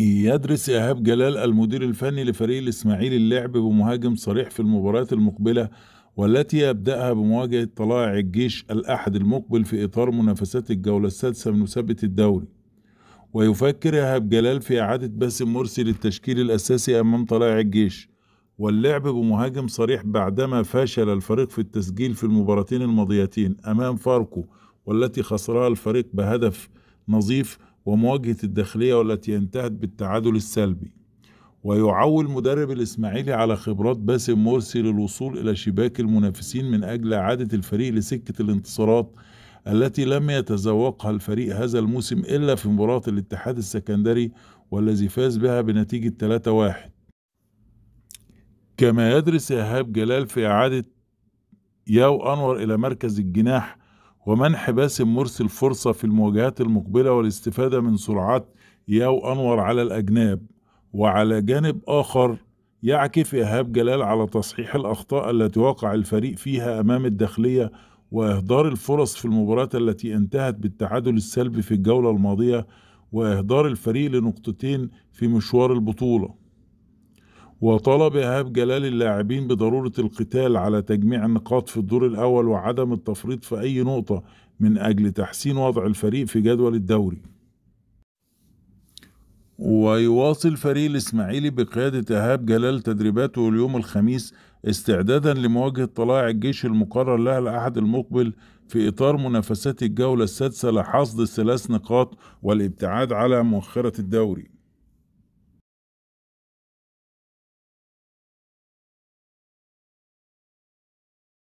يدرس إيهاب جلال المدير الفني لفريق الإسماعيلي اللعب بمهاجم صريح في المباريات المقبلة والتي يبدأها بمواجهة طلائع الجيش الأحد المقبل في إطار منافسات الجولة السادسة من مسابقة الدوري ويفكر إيهاب جلال في إعادة باسم مرسي للتشكيل الأساسي أمام طلائع الجيش واللعب بمهاجم صريح بعدما فشل الفريق في التسجيل في المباراتين الماضيتين أمام فاركو والتي خسرها الفريق بهدف نظيف ومواجهة الداخلية والتي انتهت بالتعادل السلبي ويعول مدرب الإسماعيلي على خبرات باسم مرسي للوصول إلى شباك المنافسين من أجل إعادة الفريق لسكة الانتصارات التي لم يتذوقها الفريق هذا الموسم إلا في مباراة الاتحاد السكندري والذي فاز بها بنتيجة 3-1 كما يدرس إيهاب جلال في إعادة ياو أنور إلى مركز الجناح ومنح باسم مرسي الفرصة في المواجهات المقبلة والاستفادة من سرعات ياو أنور على الأجناب وعلى جانب آخر يعكف إيهاب جلال على تصحيح الأخطاء التي وقع الفريق فيها أمام الداخلية وإهدار الفرص في المباراة التي انتهت بالتعادل السلبي في الجولة الماضية وإهدار الفريق لنقطتين في مشوار البطولة وطلب إيهاب جلال اللاعبين بضرورة القتال على تجميع النقاط في الدور الأول وعدم التفريط في أي نقطة من أجل تحسين وضع الفريق في جدول الدوري ويواصل فريق الإسماعيلي بقيادة إيهاب جلال تدريباته اليوم الخميس استعدادا لمواجهة طلائع الجيش المقرر لها الأحد المقبل في إطار منافسات الجولة السادسة لحصد الثلاث نقاط والابتعاد على مؤخرة الدوري